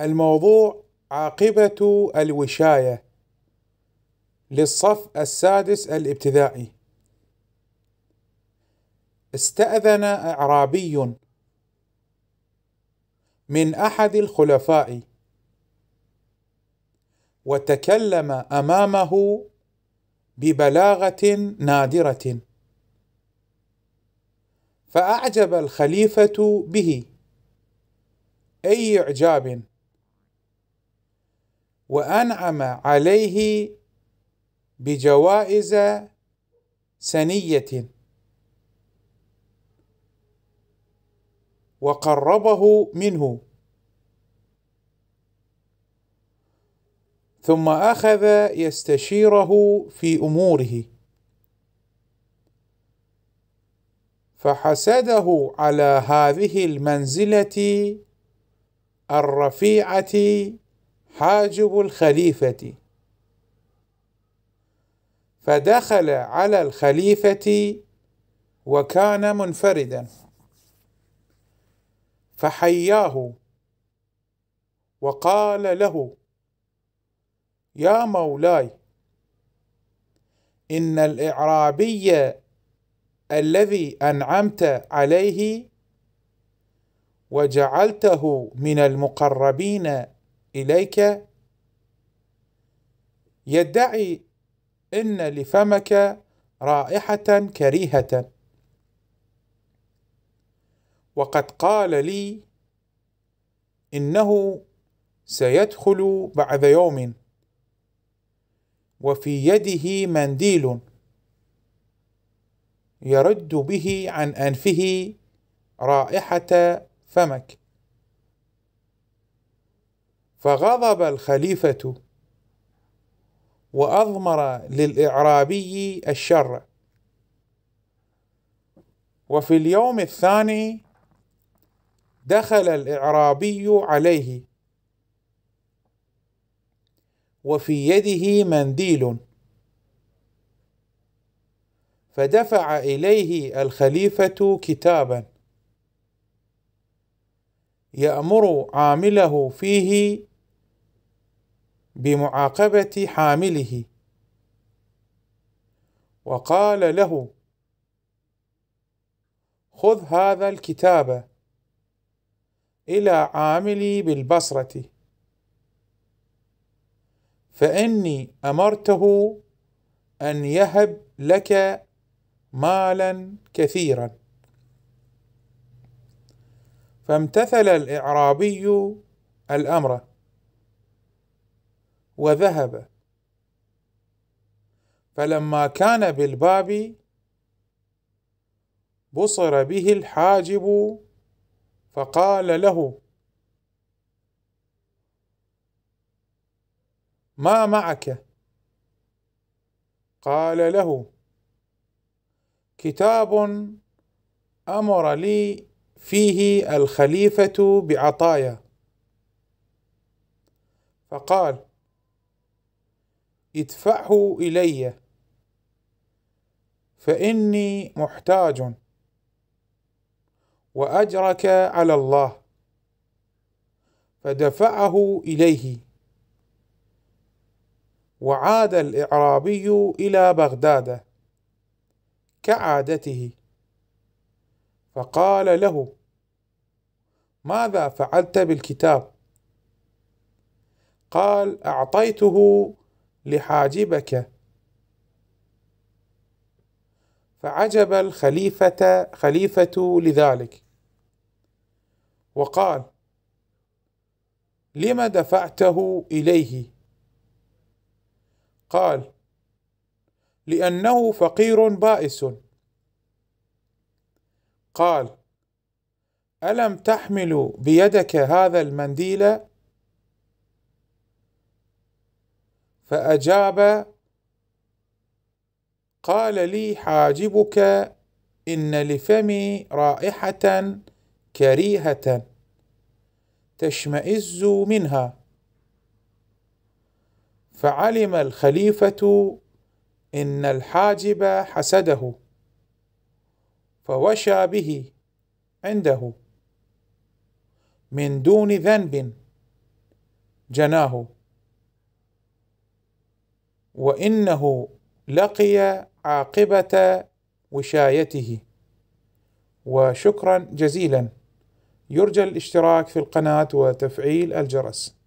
الموضوع عاقبة الوشاية للصف السادس الابتدائي استأذن أعرابي من أحد الخلفاء وتكلم أمامه ببلاغة نادرة فأعجب الخليفة به أي إعجاب وأنعم عليه بجوائز سنية وقربه منه ثم أخذ يستشيره في أموره فحسده على هذه المنزلة الرفيعة حاجب الخليفة فدخل على الخليفة وكان منفردا فحياه وقال له يا مولاي إن الإعرابي الذي أنعمت عليه وجعلته من المقربين إليك يدعي إن لفمك رائحة كريهة وقد قال لي إنه سيدخل بعد يوم وفي يده منديل يرد به عن أنفه رائحة فمك فغضب الخليفة وأضمر للإعرابي الشر وفي اليوم الثاني دخل الإعرابي عليه وفي يده منديل فدفع إليه الخليفة كتابا يأمر عامله فيه بمعاقبه حامله وقال له خذ هذا الكتاب الى عاملي بالبصره فاني امرته ان يهب لك مالا كثيرا فامتثل الاعرابي الامر وذهب فلما كان بالباب بصر به الحاجب فقال له ما معك قال له كتاب امر لي فيه الخليفه بعطايا فقال ادفعه الي فاني محتاج واجرك على الله فدفعه اليه وعاد الاعرابي الى بغداد كعادته فقال له ماذا فعلت بالكتاب قال اعطيته لحاجبك فعجب الخليفة خليفة لذلك وقال لم دفعته إليه قال لأنه فقير بائس قال ألم تحمل بيدك هذا المنديل فأجاب قال لي حاجبك إن لفمي رائحة كريهة تشمئز منها فعلم الخليفة إن الحاجب حسده فوشى به عنده من دون ذنب جناه وانه لقي عاقبه وشايته وشكرا جزيلا يرجى الاشتراك في القناه وتفعيل الجرس